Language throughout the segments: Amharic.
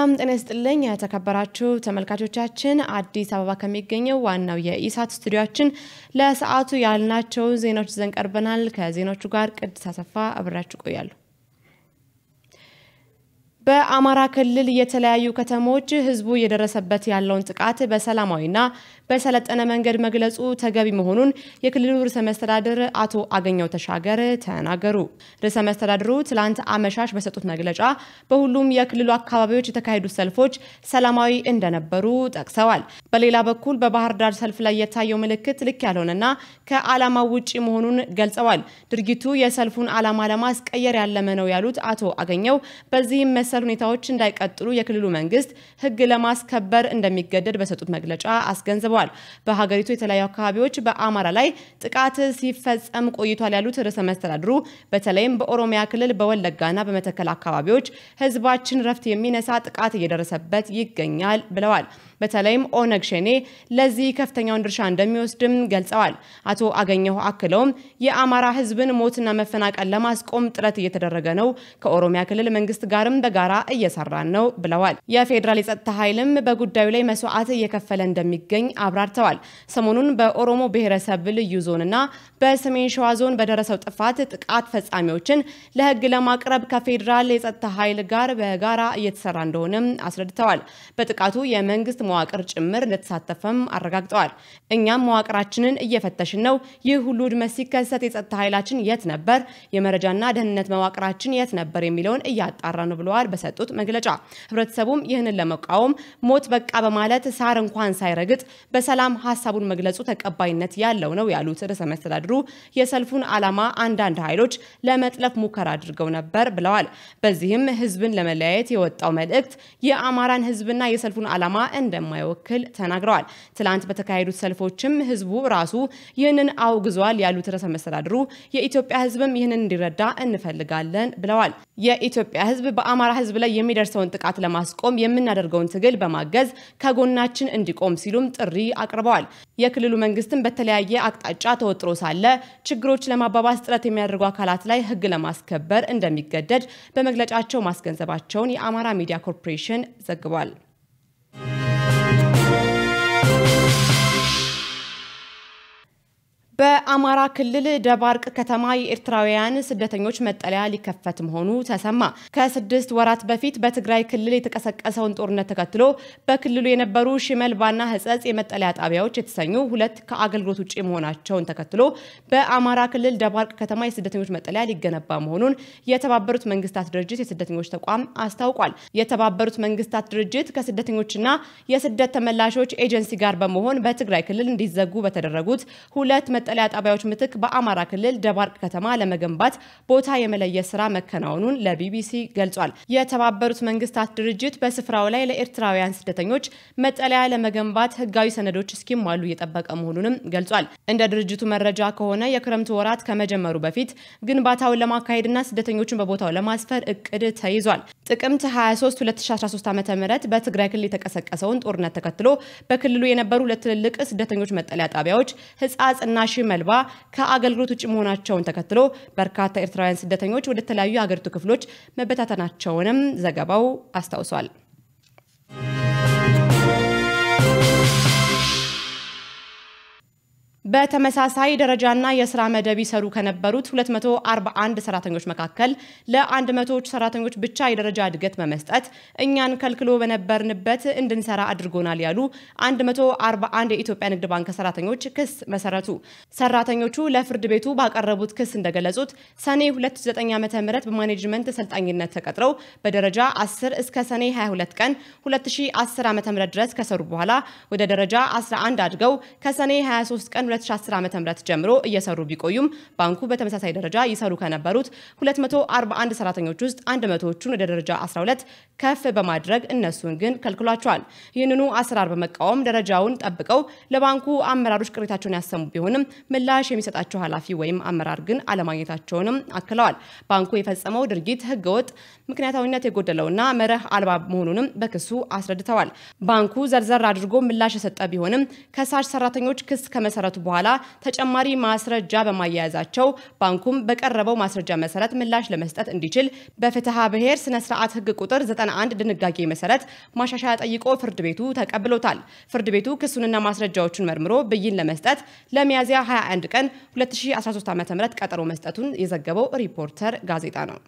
ሰላም ጤና ይስጥልኝ የተከበራችሁ ተመልካቾቻችን፣ አዲስ አበባ ከሚገኘው ዋናው የኢሳት ስቱዲዮችን ለሰዓቱ ያልናቸው ዜናዎች ይዘን ቀርበናል። ከዜናዎቹ ጋር ቅድስ አሰፋ አብራችሁ ቆያለሁ። በአማራ ክልል የተለያዩ ከተሞች ህዝቡ እየደረሰበት ያለውን ጥቃት በሰላማዊና በሰለጠነ መንገድ መግለጹ ተገቢ መሆኑን የክልሉ ርዕሰ መስተዳድር አቶ አገኘው ተሻገር ተናገሩ። ርዕሰ መስተዳድሩ ትላንት አመሻሽ በሰጡት መግለጫ በሁሉም የክልሉ አካባቢዎች የተካሄዱ ሰልፎች ሰላማዊ እንደነበሩ ጠቅሰዋል። በሌላ በኩል በባህር ዳር ሰልፍ ላይ የታየው ምልክት ልክ ያልሆነና ከዓላማው ውጪ መሆኑን ገልጸዋል። ድርጊቱ የሰልፉን ዓላማ ለማስቀየር ያለመ ነው ያሉት አቶ አገኘው በዚህም መሰ መሰል ሁኔታዎች እንዳይቀጥሉ የክልሉ መንግስት ህግ ለማስከበር እንደሚገደድ በሰጡት መግለጫ አስገንዝበዋል። በሀገሪቱ የተለያዩ አካባቢዎች በአማራ ላይ ጥቃት ሲፈጸም ቆይቷል ያሉት ርዕሰ መስተዳድሩ በተለይም በኦሮሚያ ክልል በወለጋና በመተከል አካባቢዎች ህዝባችን ረፍት የሚነሳ ጥቃት እየደረሰበት ይገኛል ብለዋል። በተለይም ኦነግ ሸኔ ለዚህ ከፍተኛውን ድርሻ እንደሚወስድም ገልጸዋል። አቶ አገኘሁ አክለውም የአማራ ህዝብን ሞትና መፈናቀል ለማስቆም ጥረት እየተደረገ ነው፣ ከኦሮሚያ ክልል መንግስት ጋርም በጋራ እየሰራን ነው ብለዋል። የፌዴራል የጸጥታ ኃይልም በጉዳዩ ላይ መስዋዕት እየከፈለ እንደሚገኝ አብራርተዋል። ሰሞኑን በኦሮሞ ብሔረሰብ ልዩ ዞንና በሰሜን ሸዋ ዞን በደረሰው ጥፋት ጥቃት ፈጻሚዎችን ለህግ ለማቅረብ ከፌዴራል የጸጥታ ኃይል ጋር በጋራ እየተሰራ እንደሆነም አስረድተዋል። በጥቃቱ የመንግስት መዋቅር ጭምር እንደተሳተፈም አረጋግጠዋል። እኛም መዋቅራችንን እየፈተሽን ነው። ይህ ሁሉ ውድመት ሲከሰት የጸጥታ ኃይላችን የት ነበር፣ የመረጃና ደህንነት መዋቅራችን የት ነበር የሚለውን እያጣራ ነው ብለዋል በሰጡት መግለጫ። ህብረተሰቡም ይህንን ለመቃወም ሞት በቃ በማለት ሳር እንኳን ሳይረግጥ በሰላም ሀሳቡን መግለጹ ተቀባይነት ያለው ነው ያሉት ርዕሰ መስተዳድሩ የሰልፉን ዓላማ አንዳንድ ኃይሎች ለመጥለፍ ሙከራ አድርገው ነበር ብለዋል። በዚህም ህዝብን ለመለያየት የወጣው መልእክት የአማራን ህዝብና የሰልፉን ዓላማ እንደ እንደማይወክል ተናግረዋል። ትላንት በተካሄዱት ሰልፎችም ህዝቡ ራሱ ይህንን አውግዟል ያሉት ርዕሰ መስተዳድሩ የኢትዮጵያ ህዝብም ይህንን እንዲረዳ እንፈልጋለን ብለዋል። የኢትዮጵያ ህዝብ በአማራ ህዝብ ላይ የሚደርሰውን ጥቃት ለማስቆም የምናደርገውን ትግል በማገዝ ከጎናችን እንዲቆም ሲሉም ጥሪ አቅርበዋል። የክልሉ መንግስትም በተለያየ አቅጣጫ ተወጥሮ ሳለ ችግሮች ለማባባስ ጥረት የሚያደርጉ አካላት ላይ ህግ ለማስከበር እንደሚገደድ በመግለጫቸው ማስገንዘባቸውን የአማራ ሚዲያ ኮርፖሬሽን ዘግቧል። በአማራ ክልል ደባርቅ ከተማ የኤርትራውያን ስደተኞች መጠለያ ሊከፈት መሆኑ ተሰማ። ከስድስት ወራት በፊት በትግራይ ክልል የተቀሰቀሰውን ጦርነት ተከትሎ በክልሉ የነበሩ ሽመልባና ህጸጽ የመጠለያ ጣቢያዎች የተሰኙ ሁለት ከአገልግሎት ውጭ መሆናቸውን ተከትሎ በአማራ ክልል ደባርቅ ከተማ የስደተኞች መጠለያ ሊገነባ መሆኑን የተባበሩት መንግስታት ድርጅት የስደተኞች ተቋም አስታውቋል። የተባበሩት መንግስታት ድርጅት ከስደተኞችና የስደት ተመላሾች ኤጀንሲ ጋር በመሆን በትግራይ ክልል እንዲዘጉ በተደረጉት ሁለት መጠለያ ጣቢያዎች ምትክ በአማራ ክልል ደባርቅ ከተማ ለመገንባት ቦታ የመለየት ስራ መከናወኑን ለቢቢሲ ገልጿል። የተባበሩት መንግስታት ድርጅት በስፍራው ላይ ለኤርትራውያን ስደተኞች መጠለያ ለመገንባት ህጋዊ ሰነዶች እስኪሟሉ እየጠበቀ መሆኑንም ገልጿል። እንደ ድርጅቱ መረጃ ከሆነ የክረምት ወራት ከመጀመሩ በፊት ግንባታውን ለማካሄድና ስደተኞችን በቦታው ለማስፈር እቅድ ተይዟል። ጥቅምት 23 2013 ዓ ም በትግራይ ክልል የተቀሰቀሰውን ጦርነት ተከትሎ በክልሉ የነበሩ ለትልልቅ ትልልቅ ስደተኞች መጠለያ ጣቢያዎች ህጻጽና እና ሺህ መልባ ከአገልግሎት ውጭ መሆናቸውን ተከትሎ በርካታ ኤርትራውያን ስደተኞች ወደ ተለያዩ የሀገሪቱ ክፍሎች መበታተናቸውንም ዘገባው አስታውሷል። በተመሳሳይ ደረጃና የስራ መደብ ይሰሩ ከነበሩት 241 ሰራተኞች መካከል ለ100 ሰራተኞች ብቻ የደረጃ እድገት በመስጠት እኛን ከልክሎ በነበርንበት እንድንሰራ አድርጎናል ያሉ 141 የኢትዮጵያ ንግድ ባንክ ሰራተኞች ክስ መሰረቱ። ሰራተኞቹ ለፍርድ ቤቱ ባቀረቡት ክስ እንደገለጹት ሰኔ 29 ዓ ም በማኔጅመንት ሰልጣኝነት ተቀጥረው በደረጃ 10 እስከ ሰኔ 22 ቀን 2010 ዓ ም ድረስ ከሰሩ በኋላ ወደ ደረጃ 11 አድገው ከሰኔ 23 ቀን ከ2010 ዓ ም ጀምሮ እየሰሩ ቢቆዩም ባንኩ በተመሳሳይ ደረጃ ይሰሩ ከነበሩት 241 ሰራተኞች ውስጥ 100ዎቹን ወደ ደረጃ 12 ከፍ በማድረግ እነሱን ግን ከልክሏቸዋል። ይህንኑ አሰራር በመቃወም ደረጃውን ጠብቀው ለባንኩ አመራሮች ቅሬታቸውን ያሰሙ ቢሆንም ምላሽ የሚሰጣቸው ኃላፊ ወይም አመራር ግን አለማግኘታቸውንም አክለዋል። ባንኩ የፈጸመው ድርጊት ህገወጥ፣ ምክንያታዊነት የጎደለውና መርህ አልባ መሆኑንም በክሱ አስረድተዋል። ባንኩ ዘርዘር አድርጎ ምላሽ የሰጠ ቢሆንም ከሳሽ ሰራተኞች ክስ ከመሰረቱ በኋላ ተጨማሪ ማስረጃ በማያያዛቸው ባንኩም በቀረበው ማስረጃ መሰረት ምላሽ ለመስጠት እንዲችል በፍትሐ ብሔር ስነ ስርዓት ህግ ቁጥር 91 ድንጋጌ መሰረት ማሻሻያ ጠይቆ ፍርድ ቤቱ ተቀብሎታል። ፍርድ ቤቱ ክሱንና ማስረጃዎቹን መርምሮ ብይን ለመስጠት ለሚያዝያ 21 ቀን 2013 ዓ.ም ቀጠሮ መስጠቱን የዘገበው ሪፖርተር ጋዜጣ ነው።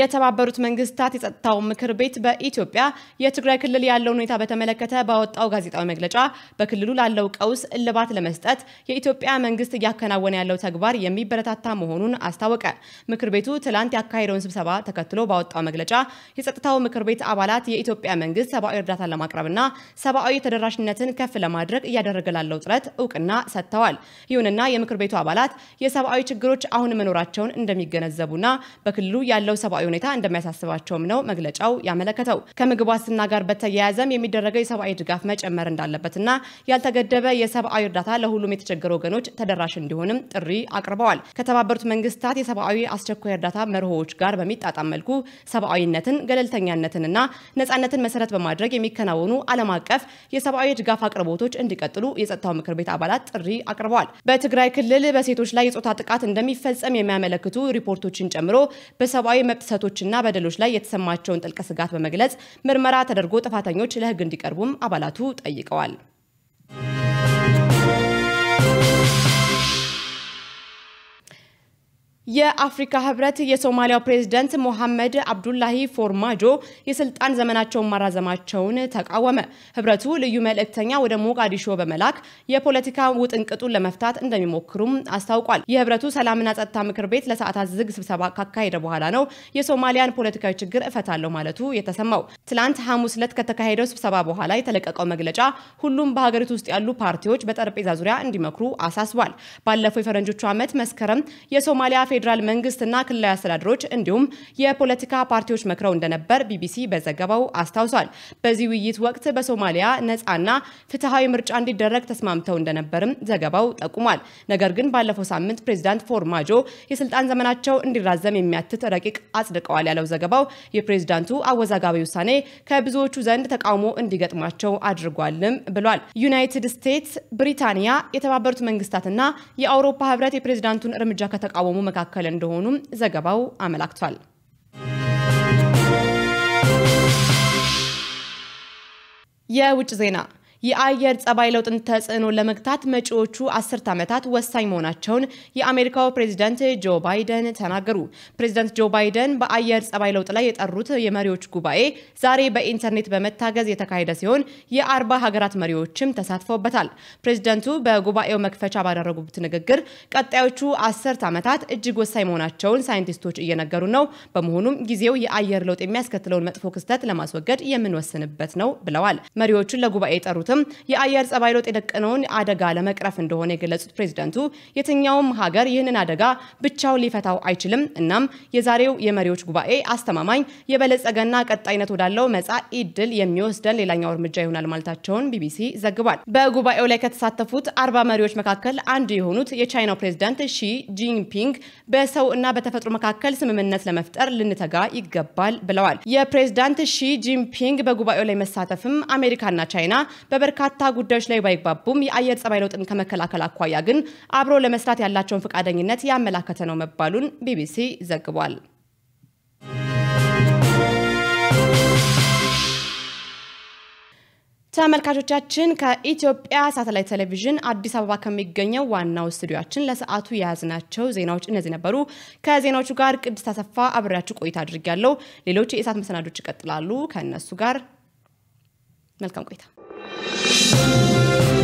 የተባበሩት መንግስታት የጸጥታው ምክር ቤት በኢትዮጵያ የትግራይ ክልል ያለውን ሁኔታ በተመለከተ ባወጣው ጋዜጣዊ መግለጫ በክልሉ ላለው ቀውስ እልባት ለመስጠት የኢትዮጵያ መንግስት እያከናወነ ያለው ተግባር የሚበረታታ መሆኑን አስታወቀ። ምክር ቤቱ ትላንት ያካሄደውን ስብሰባ ተከትሎ ባወጣው መግለጫ የጸጥታው ምክር ቤት አባላት የኢትዮጵያ መንግስት ሰብአዊ እርዳታን ለማቅረብና ሰብአዊ ተደራሽነትን ከፍ ለማድረግ እያደረገ ላለው ጥረት እውቅና ሰጥተዋል። ይሁንና የምክር ቤቱ አባላት የሰብአዊ ችግሮች አሁን መኖራቸውን እንደሚገነዘቡና በክልሉ ያለው ሰብአዊ ሁኔታ እንደሚያሳስባቸውም ነው መግለጫው ያመለከተው። ከምግብ ዋስትና ጋር በተያያዘም የሚደረገው የሰብአዊ ድጋፍ መጨመር እንዳለበትና ያልተገደበ የሰብአዊ እርዳታ ለሁሉም የተቸገሩ ወገኖች ተደራሽ እንዲሆንም ጥሪ አቅርበዋል። ከተባበሩት መንግስታት የሰብአዊ አስቸኳይ እርዳታ መርሆዎች ጋር በሚጣጣም መልኩ ሰብአዊነትን፣ ገለልተኛነትንና ነጻነትን መሰረት በማድረግ የሚከናወኑ ዓለም አቀፍ የሰብአዊ ድጋፍ አቅርቦቶች እንዲቀጥሉ የጸጥታው ምክር ቤት አባላት ጥሪ አቅርበዋል። በትግራይ ክልል በሴቶች ላይ የጾታ ጥቃት እንደሚፈጸም የሚያመለክቱ ሪፖርቶችን ጨምሮ በሰብአዊ መብት ጥሰቶችና በደሎች ላይ የተሰማቸውን ጥልቅ ስጋት በመግለጽ ምርመራ ተደርጎ ጥፋተኞች ለህግ እንዲቀርቡም አባላቱ ጠይቀዋል። የአፍሪካ ህብረት የሶማሊያው ፕሬዝደንት ሞሐመድ አብዱላሂ ፎርማጆ የስልጣን ዘመናቸውን ማራዘማቸውን ተቃወመ። ህብረቱ ልዩ መልእክተኛ ወደ ሞቃዲሾ በመላክ የፖለቲካ ውጥንቅጡን ለመፍታት እንደሚሞክሩም አስታውቋል። የህብረቱ ሰላምና ጸጥታ ምክር ቤት ለሰዓታት ዝግ ስብሰባ ካካሄደ በኋላ ነው የሶማሊያን ፖለቲካዊ ችግር እፈታለሁ ማለቱ የተሰማው። ትላንት ሐሙስ ዕለት ከተካሄደው ስብሰባ በኋላ የተለቀቀው መግለጫ ሁሉም በሀገሪቱ ውስጥ ያሉ ፓርቲዎች በጠረጴዛ ዙሪያ እንዲመክሩ አሳስቧል። ባለፈው የፈረንጆቹ ዓመት መስከረም የሶማሊያ መንግስት መንግስትና ክልላዊ አስተዳደሮች እንዲሁም የፖለቲካ ፓርቲዎች መክረው እንደነበር ቢቢሲ በዘገባው አስታውሷል። በዚህ ውይይት ወቅት በሶማሊያ ነፃና ፍትሐዊ ምርጫ እንዲደረግ ተስማምተው እንደነበርም ዘገባው ጠቁሟል። ነገር ግን ባለፈው ሳምንት ፕሬዚዳንት ፎርማጆ የስልጣን ዘመናቸው እንዲራዘም የሚያትት ረቂቅ አጽድቀዋል ያለው ዘገባው የፕሬዚዳንቱ አወዛጋቢ ውሳኔ ከብዙዎቹ ዘንድ ተቃውሞ እንዲገጥማቸው አድርጓልም ብሏል። ዩናይትድ ስቴትስ፣ ብሪታንያ፣ የተባበሩት መንግስታትና የአውሮፓ ህብረት የፕሬዚዳንቱን እርምጃ ከተቃወሙ መካከል መካከል እንደሆኑም ዘገባው አመላክቷል። የውጭ ዜና የአየር ጸባይ ለውጥን ተጽዕኖ ለመግታት መጪዎቹ አስርት ዓመታት ወሳኝ መሆናቸውን የአሜሪካው ፕሬዚደንት ጆ ባይደን ተናገሩ። ፕሬዚደንት ጆ ባይደን በአየር ጸባይ ለውጥ ላይ የጠሩት የመሪዎች ጉባኤ ዛሬ በኢንተርኔት በመታገዝ የተካሄደ ሲሆን የአርባ ሀገራት መሪዎችም ተሳትፈውበታል። ፕሬዚደንቱ በጉባኤው መክፈቻ ባደረጉት ንግግር ቀጣዮቹ አስርት ዓመታት እጅግ ወሳኝ መሆናቸውን ሳይንቲስቶች እየነገሩ ነው። በመሆኑም ጊዜው የአየር ለውጥ የሚያስከትለውን መጥፎ ክስተት ለማስወገድ የምንወስንበት ነው ብለዋል። መሪዎቹን ለጉባኤ የጠሩትም ትኩረቱም የአየር ጸባይ ለውጥ የደቀነውን አደጋ ለመቅረፍ እንደሆነ የገለጹት ፕሬዚደንቱ የትኛውም ሀገር ይህንን አደጋ ብቻው ሊፈታው አይችልም፣ እናም የዛሬው የመሪዎች ጉባኤ አስተማማኝ የበለጸገና ቀጣይነት ወዳለው መጻኢ ዕድል የሚወስደን ሌላኛው እርምጃ ይሆናል ማለታቸውን ቢቢሲ ዘግቧል። በጉባኤው ላይ ከተሳተፉት አርባ መሪዎች መካከል አንዱ የሆኑት የቻይናው ፕሬዚዳንት ሺ ጂንፒንግ በሰው እና በተፈጥሮ መካከል ስምምነት ለመፍጠር ልንተጋ ይገባል ብለዋል። የፕሬዚዳንት ሺ ጂንፒንግ በጉባኤው ላይ መሳተፍም አሜሪካና ቻይና በበርካታ ጉዳዮች ላይ ባይግባቡም የአየር ጸባይ ለውጥን ከመከላከል አኳያ ግን አብሮ ለመስራት ያላቸውን ፈቃደኝነት ያመላከተ ነው መባሉን ቢቢሲ ዘግቧል። ተመልካቾቻችን ከኢትዮጵያ ሳተላይት ቴሌቪዥን አዲስ አበባ ከሚገኘው ዋናው ስቱዲያችን ለሰዓቱ የያዝናቸው ዜናዎች እነዚህ ነበሩ። ከዜናዎቹ ጋር ቅድስት አሰፋ አብሬያችሁ ቆይታ አድርጊያለሁ። ሌሎች የእሳት መሰናዶች ይቀጥላሉ። ከእነሱ ጋር መልካም ቆይታ Música